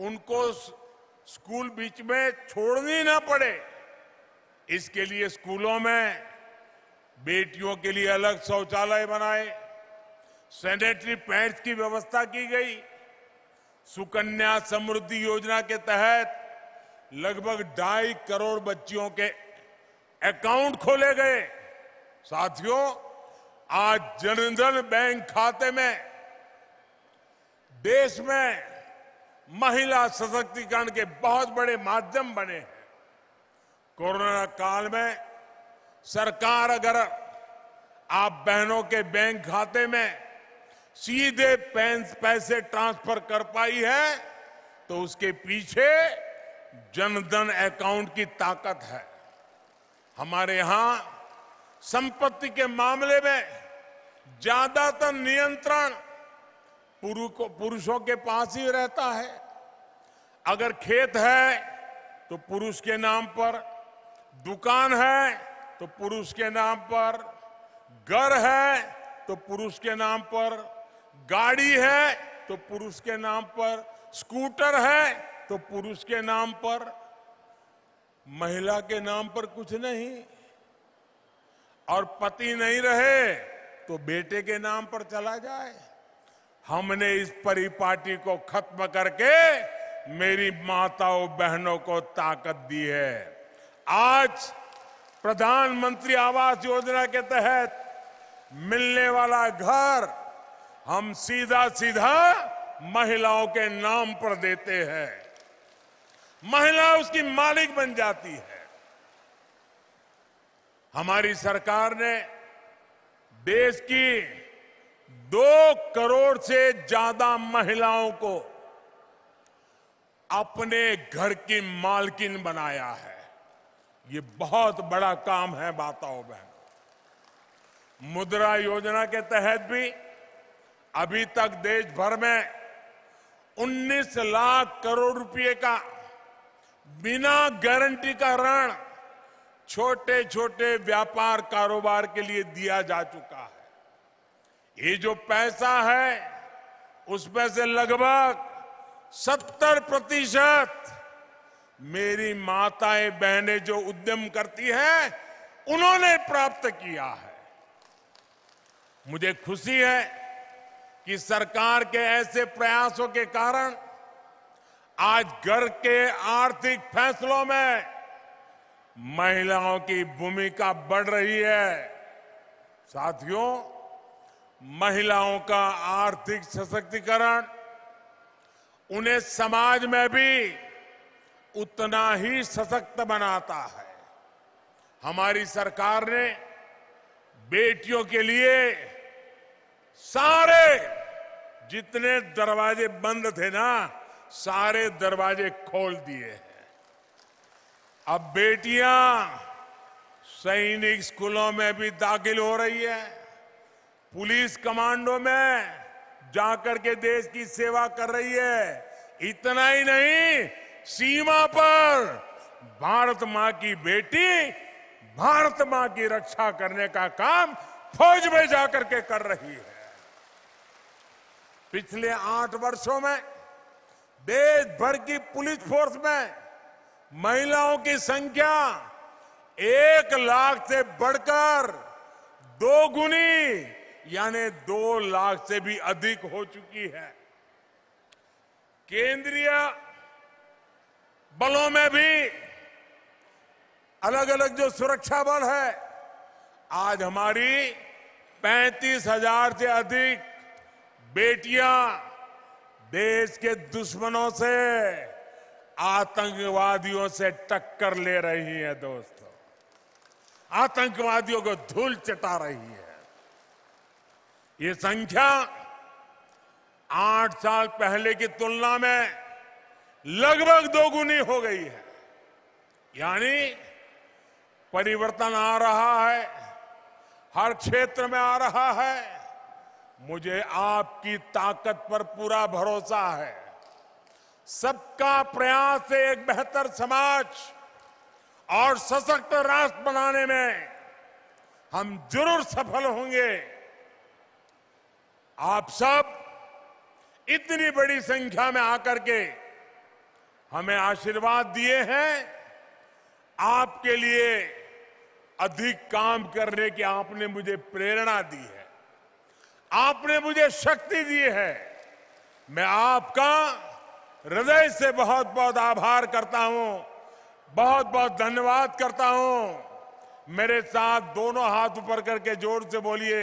उनको स्कूल बीच में छोड़नी ना पड़े इसके लिए स्कूलों में बेटियों के लिए अलग शौचालय बनाए सैनिटरी पैड्स की व्यवस्था की गई सुकन्या समृद्धि योजना के तहत लगभग ढाई करोड़ बच्चियों के अकाउंट खोले गए साथियों आज जनधन बैंक खाते में देश में महिला सशक्तिकरण के बहुत बड़े माध्यम बने हैं कोरोना काल में सरकार अगर आप बहनों के बैंक खाते में सीधे पैसे ट्रांसफर कर पाई है तो उसके पीछे जनधन अकाउंट की ताकत है हमारे यहां संपत्ति के मामले में ज्यादातर नियंत्रण पुरुषों के पास ही रहता है अगर खेत है तो पुरुष के नाम पर दुकान है तो पुरुष के नाम पर घर है तो पुरुष के नाम पर गाड़ी है तो पुरुष के नाम पर स्कूटर है तो पुरुष के नाम पर महिला के नाम पर कुछ नहीं और पति नहीं रहे तो बेटे के नाम पर चला जाए हमने इस परिपाटी को खत्म करके मेरी माताओं बहनों को ताकत दी है आज प्रधानमंत्री आवास योजना के तहत मिलने वाला घर हम सीधा सीधा महिलाओं के नाम पर देते हैं महिला उसकी मालिक बन जाती है हमारी सरकार ने देश की दो करोड़ से ज्यादा महिलाओं को अपने घर की मालकिन बनाया है ये बहुत बड़ा काम है माताओं बहन मुद्रा योजना के तहत भी अभी तक देश भर में 19 लाख करोड़ रुपए का बिना गारंटी का ऋण छोटे छोटे व्यापार कारोबार के लिए दिया जा चुका है ये जो पैसा है उसमें से लगभग सत्तर प्रतिशत मेरी माताएं बहनें जो उद्यम करती है उन्होंने प्राप्त किया है मुझे खुशी है कि सरकार के ऐसे प्रयासों के कारण आज घर के आर्थिक फैसलों में महिलाओं की भूमिका बढ़ रही है साथियों महिलाओं का आर्थिक सशक्तिकरण उन्हें समाज में भी उतना ही सशक्त बनाता है हमारी सरकार ने बेटियों के लिए सारे जितने दरवाजे बंद थे ना सारे दरवाजे खोल दिए हैं अब बेटियां सैनिक स्कूलों में भी दाखिल हो रही है पुलिस कमांडो में जाकर के देश की सेवा कर रही है इतना ही नहीं सीमा पर भारत मां की बेटी भारत मां की रक्षा करने का काम फौज में जाकर के कर रही है पिछले आठ वर्षों में देश भर की पुलिस फोर्स में महिलाओं की संख्या एक लाख से बढ़कर दो गुनी यानी दो लाख से भी अधिक हो चुकी है केंद्रीय बलों में भी अलग अलग जो सुरक्षा बल है आज हमारी पैंतीस हजार से अधिक बेटियां देश के दुश्मनों से आतंकवादियों से टक्कर ले रही हैं दोस्तों आतंकवादियों को धूल चटा रही है ये संख्या आठ साल पहले की तुलना में लगभग दोगुनी हो गई है यानी परिवर्तन आ रहा है हर क्षेत्र में आ रहा है मुझे आपकी ताकत पर पूरा भरोसा है सबका प्रयास से एक बेहतर समाज और सशक्त राष्ट्र बनाने में हम जरूर सफल होंगे आप सब इतनी बड़ी संख्या में आकर के हमें आशीर्वाद दिए हैं आपके लिए अधिक काम करने की आपने मुझे प्रेरणा दी है आपने मुझे शक्ति दी है मैं आपका हृदय से बहुत बहुत आभार करता हूं बहुत बहुत धन्यवाद करता हूं मेरे साथ दोनों हाथ ऊपर करके जोर से बोलिए